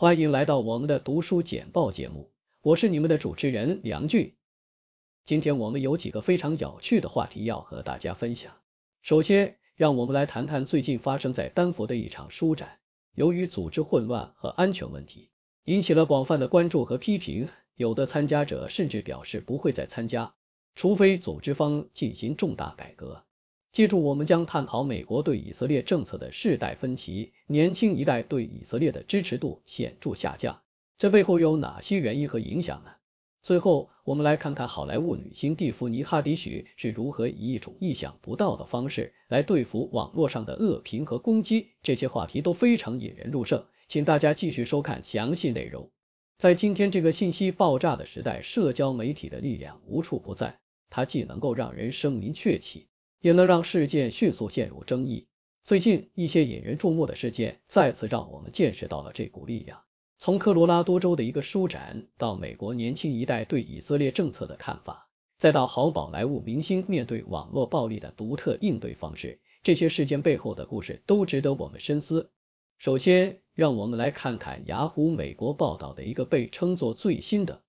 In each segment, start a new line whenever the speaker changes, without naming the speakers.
欢迎来到我们的读书简报节目，我是你们的主持人梁俊。今天我们有几个非常有趣的话题要和大家分享。首先，让我们来谈谈最近发生在丹佛的一场书展，由于组织混乱和安全问题，引起了广泛的关注和批评。有的参加者甚至表示不会再参加，除非组织方进行重大改革。记住，我们将探讨美国对以色列政策的世代分歧，年轻一代对以色列的支持度显著下降，这背后有哪些原因和影响呢？最后，我们来看看好莱坞女星蒂芙尼哈迪许是如何以一种意想不到的方式来对付网络上的恶评和攻击。这些话题都非常引人入胜，请大家继续收看详细内容。在今天这个信息爆炸的时代，社交媒体的力量无处不在，它既能够让人生名鹊起。也能让事件迅速陷入争议。最近一些引人注目的事件再次让我们见识到了这股力量。从科罗拉多州的一个书展，到美国年轻一代对以色列政策的看法，再到好宝莱坞明星面对网络暴力的独特应对方式，这些事件背后的故事都值得我们深思。首先，让我们来看看雅虎美国报道的一个被称作最新的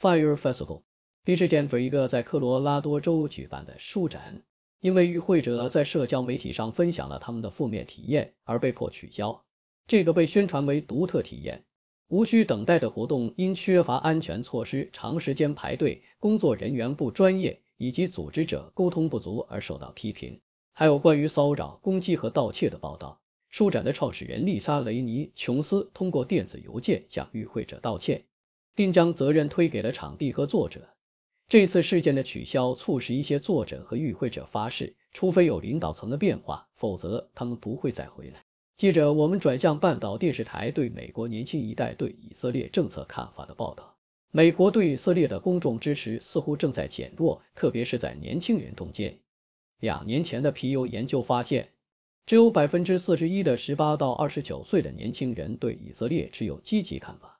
Fire Festival。这是针 r 一个在科罗拉多州举办的书展。因为与会者在社交媒体上分享了他们的负面体验而被迫取消，这个被宣传为独特体验、无需等待的活动，因缺乏安全措施、长时间排队、工作人员不专业以及组织者沟通不足而受到批评。还有关于骚扰、攻击和盗窃的报道。书展的创始人丽莎·雷尼·琼斯通过电子邮件向与会者道歉，并将责任推给了场地和作者。这次事件的取消促使一些坐诊和与会者发誓，除非有领导层的变化，否则他们不会再回来。记者，我们转向半岛电视台对美国年轻一代对以色列政策看法的报道。美国对以色列的公众支持似乎正在减弱，特别是在年轻人中间。两年前的皮尤研究发现，只有百分之四十一的十八到二十九岁的年轻人对以色列持有积极看法。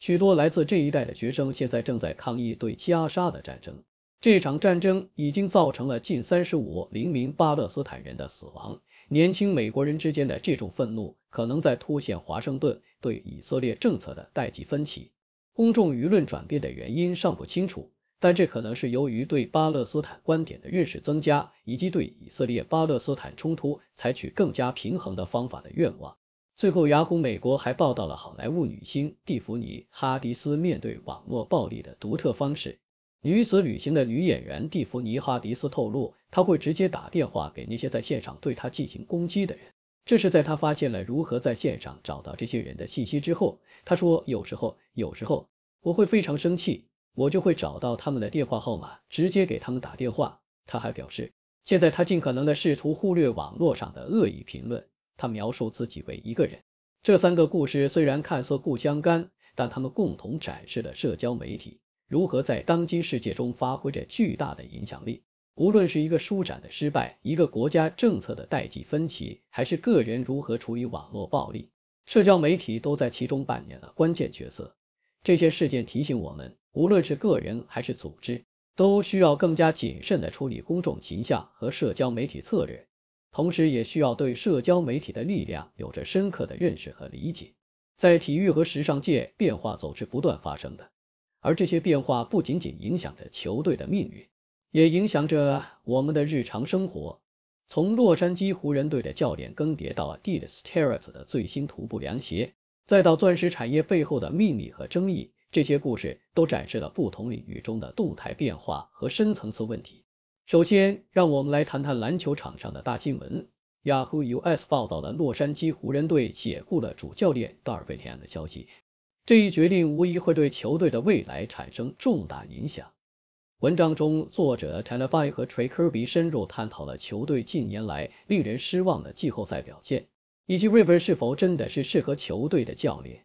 许多来自这一代的学生现在正在抗议对加沙的战争。这场战争已经造成了近三十五零名巴勒斯坦人的死亡。年轻美国人之间的这种愤怒可能在凸显华盛顿对以色列政策的代际分歧。公众舆论转变的原因尚不清楚，但这可能是由于对巴勒斯坦观点的认识增加，以及对以色列巴勒斯坦冲突采取更加平衡的方法的愿望。最后，雅虎美国还报道了好莱坞女星蒂芙尼·哈迪斯面对网络暴力的独特方式。女子旅行的女演员蒂芙尼·哈迪斯透露，她会直接打电话给那些在线上对她进行攻击的人。这是在她发现了如何在线上找到这些人的信息之后。她说：“有时候，有时候我会非常生气，我就会找到他们的电话号码，直接给他们打电话。”她还表示，现在她尽可能的试图忽略网络上的恶意评论。他描述自己为一个人。这三个故事虽然看似不相干，但他们共同展示了社交媒体如何在当今世界中发挥着巨大的影响力。无论是一个书展的失败、一个国家政策的代际分歧，还是个人如何处理网络暴力，社交媒体都在其中扮演了关键角色。这些事件提醒我们，无论是个人还是组织，都需要更加谨慎地处理公众形象和社交媒体策略。同时，也需要对社交媒体的力量有着深刻的认识和理解。在体育和时尚界，变化总是不断发生的，而这些变化不仅仅影响着球队的命运，也影响着我们的日常生活。从洛杉矶湖人队的教练更迭，到 Adidas Terra 的最新徒步凉鞋，再到钻石产业背后的秘密和争议，这些故事都展示了不同领域中的动态变化和深层次问题。首先，让我们来谈谈篮球场上的大新闻。Yahoo US 报道了洛杉矶湖人队解雇了主教练道尔利安的消息。这一决定无疑会对球队的未来产生重大影响。文章中，作者 t a f i 和 Tracy 深入探讨了球队近年来令人失望的季后赛表现，以及 River 是否真的是适合球队的教练。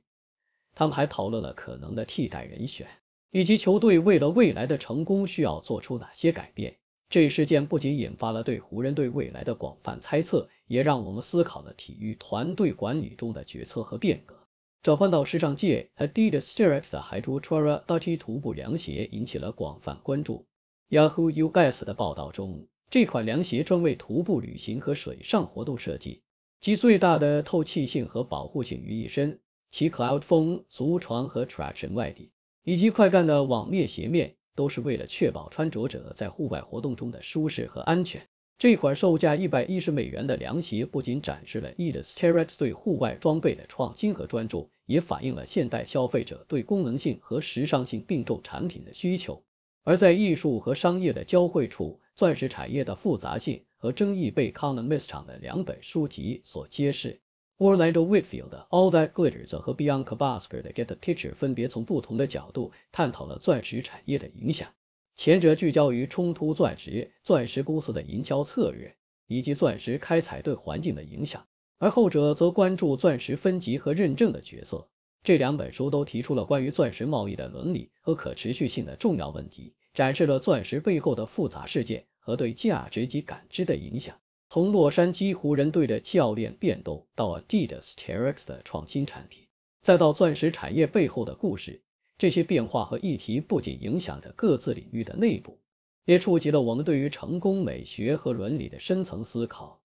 他们还讨论了可能的替代人选，以及球队为了未来的成功需要做出哪些改变。这事件不仅引发了对湖人队未来的广泛猜测，也让我们思考了体育团队管理中的决策和变革。转换到时尚界，Adidas Terrex 的海珠 Trarata 徒步凉鞋引起了广泛关注。Yahoo US 的报道中，这款凉鞋专为徒步旅行和水上活动设计，集最大的透气性和保护性于一身，其 c l o u d 风 o 足床和 traction 外底，以及快干的网面鞋面。都是为了确保穿着者在户外活动中的舒适和安全。这款售价一百一十美元的凉鞋不仅展示了 e d i r a s 对户外装备的创新和专注，也反映了现代消费者对功能性和时尚性并重产品的需求。而在艺术和商业的交汇处，钻石产业的复杂性和争议被 Conomis 厂的两本书籍所揭示。《All n h a t w i t Field》《All That Glitters》则和《Bianca Basker》的《Get the Picture》分别从不同的角度探讨了钻石产业的影响。前者聚焦于冲突钻石、钻石公司的营销策略以及钻石开采对环境的影响，而后者则关注钻石分级和认证的角色。这两本书都提出了关于钻石贸易的伦理和可持续性的重要问题，展示了钻石背后的复杂世界和对价值及感知的影响。从洛杉矶湖人队的教练变动，到 Adidas Terrex 的创新产品，再到钻石产业背后的故事，这些变化和议题不仅影响着各自领域的内部，也触及了我们对于成功美学和伦理的深层思考。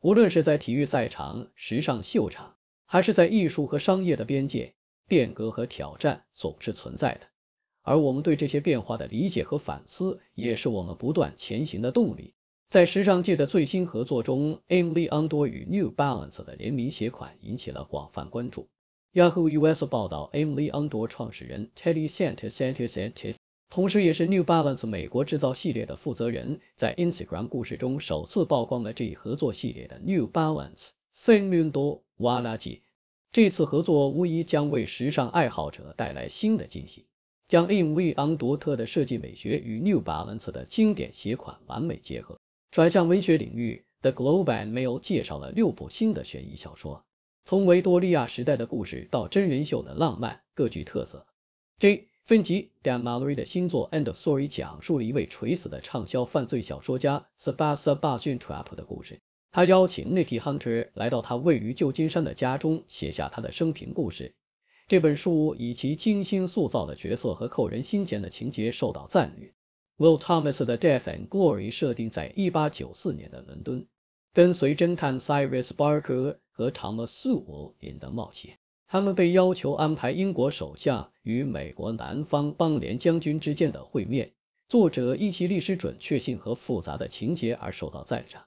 无论是在体育赛场、时尚秀场，还是在艺术和商业的边界，变革和挑战总是存在的。而我们对这些变化的理解和反思，也是我们不断前行的动力。在时尚界的最新合作中，Emilio 与 New Balance 的联名鞋款引起了广泛关注。Yahoo US 报道，Emilio 创始人 Teddy s a n t o s a n t i s 同时也是 New Balance 美国制造系列的负责人，在 Instagram 故事中首次曝光了这一合作系列的 New Balance s i n l i n d o a j i 这次合作无疑将为时尚爱好者带来新的惊喜，将 Emilio 独特的设计美学与 New Balance 的经典鞋款完美结合。转向文学领域的《The Globe and Mail》介绍了六部新的悬疑小说，从维多利亚时代的故事到真人秀的浪漫，各具特色。J. 分级 Dan Mallory 的新作《End of Story》讲述了一位垂死的畅销犯罪小说家 Sebastian Trapp 的故事，他邀请 Nikki Hunter 来到他位于旧金山的家中，写下他的生平故事。这本书以其精心塑造的角色和扣人心弦的情节受到赞誉。Will Thomas 的《Death and Glory》设定在一八九四年的伦敦，跟随侦探 Cyrus Barker 和 Thomas Woolin 的冒险。他们被要求安排英国首相与美国南方邦联将军之间的会面。作者以其历史准确性和复杂的情节而受到赞赏。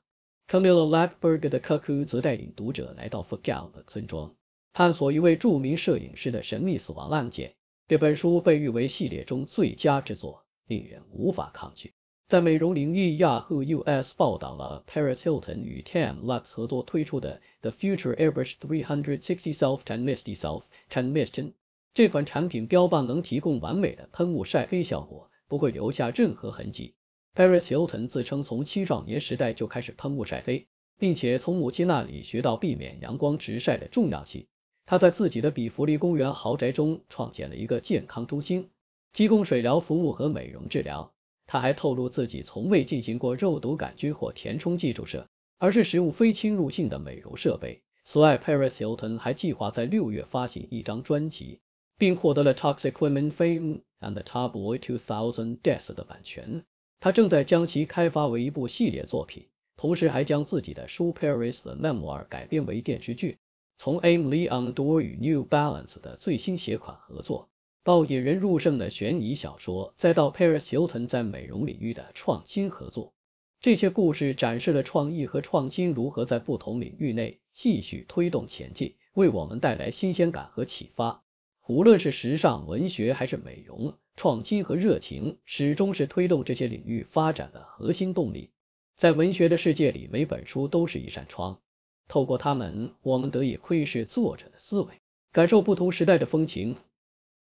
c a m i l l a l a k b e r g 的《Cuckoo》则带领读者来到 Fugate 村庄，探索一位著名摄影师的神秘死亡案件。这本书被誉为系列中最佳之作。令人无法抗拒。在美容领域，Yahoo US 报道了 Paris Hilton 与 T.M. a Lux 合作推出的 The Future a v r r u s e 360 s e l f t e a n Misty s e l f t e a n m i s t e n 这款产品标榜能提供完美的喷雾晒黑效果，不会留下任何痕迹。Paris Hilton 自称从青少年时代就开始喷雾晒黑，并且从母亲那里学到避免阳光直晒的重要性。他在自己的比弗利公园豪宅中创建了一个健康中心。提供水疗服务和美容治疗。他还透露自己从未进行过肉毒杆菌或填充剂注射，而是使用非侵入性的美容设备。此外，Paris Hilton 还计划在六月发行一张专辑，并获得了《Toxic Women: Fame and t e t a b l e Two Thousand Deaths 的版权。他正在将其开发为一部系列作品，同时还将自己的书《Paris Memoir》改编为电视剧。从 Amleto 与 New Balance 的最新鞋款合作。到引人入胜的悬疑小说，再到 Paris Hilton 在美容领域的创新合作，这些故事展示了创意和创新如何在不同领域内继续推动前进，为我们带来新鲜感和启发。无论是时尚、文学还是美容，创新和热情始终是推动这些领域发展的核心动力。在文学的世界里，每本书都是一扇窗，透过它们，我们得以窥视作者的思维，感受不同时代的风情。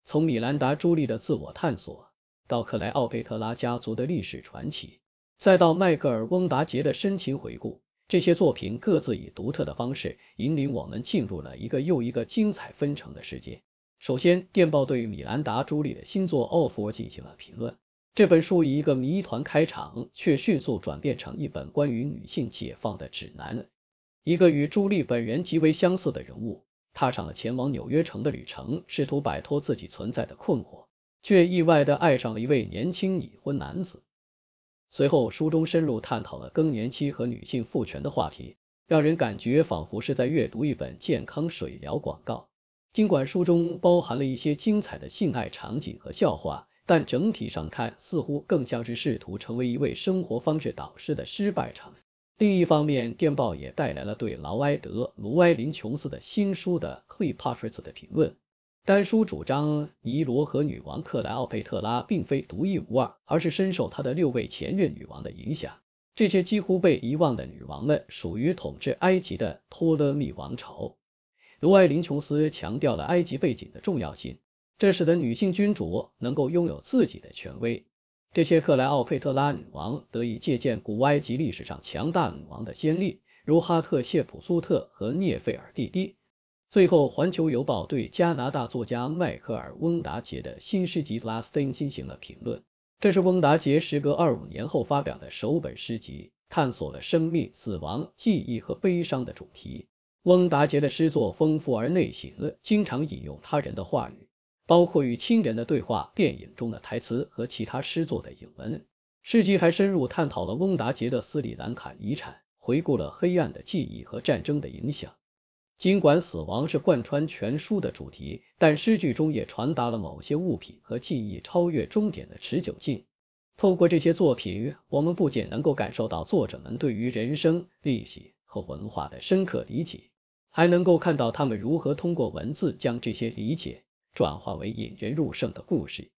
从米兰达·朱莉的自我探索，到克莱奥贝特拉家族的历史传奇，再到迈克尔·翁达杰的深情回顾，这些作品各自以独特的方式引领我们进入了一个又一个精彩纷呈的世界。首先，电报对于米兰达·朱莉的新作《奥佛》进行了评论。这本书以一个谜团开场，却迅速转变成一本关于女性解放的指南。一个与朱莉本人极为相似的人物。踏上了前往纽约城的旅程，试图摆脱自己存在的困惑，却意外的爱上了一位年轻已婚男子。随后，书中深入探讨了更年期和女性赋权的话题，让人感觉仿佛是在阅读一本健康水疗广告。尽管书中包含了一些精彩的性爱场景和笑话，但整体上看，似乎更像是试图成为一位生活方式导师的失败场。另一方面，电报也带来了对劳埃德·卢埃林·琼斯的新书的《Heepatris》的评论。该书主张尼罗河女王克莱奥佩特拉并非独一无二，而是深受她的六位前任女王的影响。这些几乎被遗忘的女王们属于统治埃及的托勒密王朝。卢埃林·琼斯强调了埃及背景的重要性，这使得女性君主能够拥有自己的权威。这些克莱奥佩特拉女王得以借鉴古埃及历史上强大女王的先例，如哈特谢普苏特和涅菲尔蒂蒂。最后，环球邮报对加拿大作家迈克尔·翁达杰的新诗集《l a s t i n 进行了评论。这是翁达杰时隔二五年后发表的首本诗集，探索了生命、死亡、记忆和悲伤的主题。翁达杰的诗作丰富而内省，经常引用他人的话语。包括与亲人的对话、电影中的台词和其他诗作的影文。诗集还深入探讨了翁达杰的斯里兰卡遗产，回顾了黑暗的记忆和战争的影响。尽管死亡是贯穿全书的主题，但诗句中也传达了某些物品和记忆超越终点的持久性。透过这些作品，我们不仅能够感受到作者们对于人生、历史和文化的深刻理解，还能够看到他们如何通过文字将这些理解。转化为引人入胜的故事，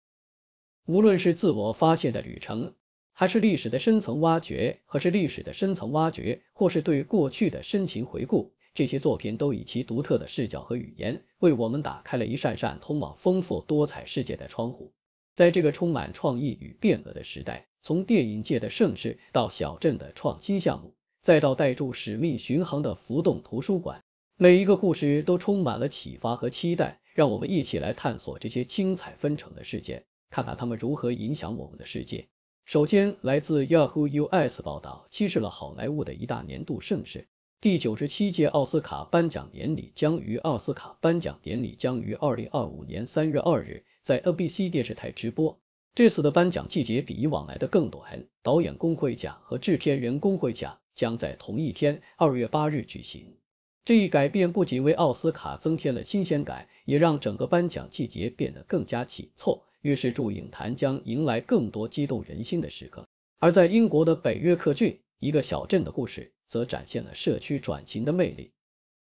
无论是自我发现的旅程，还是历史的深层挖掘，还是历史的深层挖掘，或是对过去的深情回顾，这些作品都以其独特的视角和语言，为我们打开了一扇扇通往丰富多彩世界的窗户。在这个充满创意与变革的时代，从电影界的盛世到小镇的创新项目，再到带住使命巡航的浮动图书馆，每一个故事都充满了启发和期待。让我们一起来探索这些精彩纷呈的事件，看看他们如何影响我们的世界。首先，来自 Yahoo US 报道，揭示了好莱坞的一大年度盛事——第九十七届奥斯卡颁奖典礼将于奥斯卡颁奖典礼将于二零二五年三月二日在 ABC 电视台直播。这次的颁奖季节比以往来的更短，导演工会奖和制片人工会奖将在同一天，二月八日举行。这一改变不仅为奥斯卡增添了新鲜感，也让整个颁奖季节变得更加紧凑，预示着影坛将迎来更多激动人心的时刻。而在英国的北约克郡，一个小镇的故事则展现了社区转型的魅力。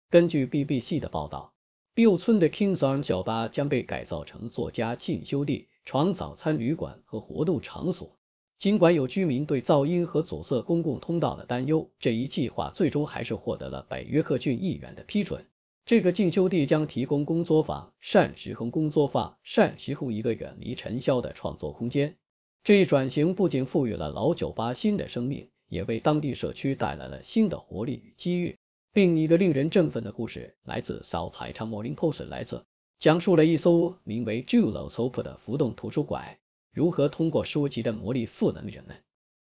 根据 BBC 的报道，b l 村的 King's Arms 小巴将被改造成作家进修地、床早餐旅馆和活动场所。尽管有居民对噪音和阻塞公共通道的担忧，这一计划最终还是获得了北约克郡议员的批准。这个进修地将提供工作坊、善时空工作坊、善习户一个远离尘嚣的创作空间。这一转型不仅赋予了老酒吧新的生命，也为当地社区带来了新的活力与机遇。另一个令人振奋的故事来自 Southampton Post，来自讲述了一艘名为 Jules Sop 的浮动图书馆。如何通过书籍的魔力赋能人们，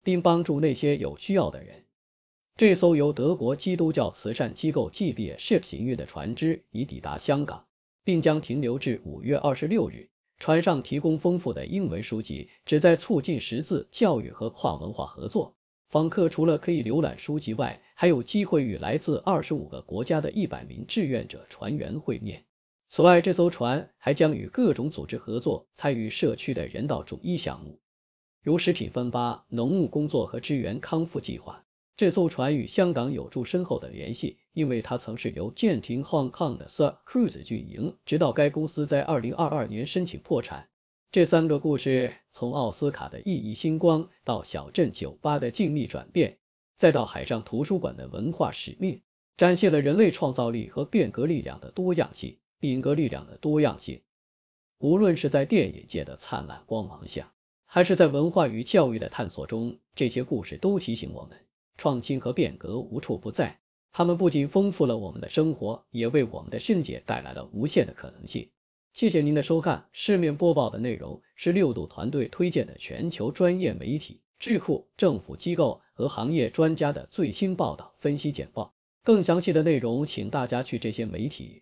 并帮助那些有需要的人？这艘由德国基督教慈善机构 G B s h i p 行运的船只已抵达香港，并将停留至五月二十六日。船上提供丰富的英文书籍，旨在促进识字教育和跨文化合作。访客除了可以浏览书籍外，还有机会与来自二十五个国家的一百名志愿者船员会面。此外，这艘船还将与各种组织合作，参与社区的人道主义项目，如食品分发、农牧工作和支援康复计划。这艘船与香港有着深厚的联系，因为它曾是由“舰艇 Kong 的 Sir Cruise 运营，直到该公司在2022年申请破产。这三个故事，从奥斯卡的熠熠星光到小镇酒吧的静谧转变，再到海上图书馆的文化使命，展现了人类创造力和变革力量的多样性。变革力量的多样性，无论是在电影界的灿烂光芒下，还是在文化与教育的探索中，这些故事都提醒我们，创新和变革无处不在。它们不仅丰富了我们的生活，也为我们的世界带来了无限的可能性。谢谢您的收看。市面播报的内容是六度团队推荐的全球专业媒体、智库、政府机构和行业专家的最新报道、分析简报。更详细的内容，请大家去这些媒体。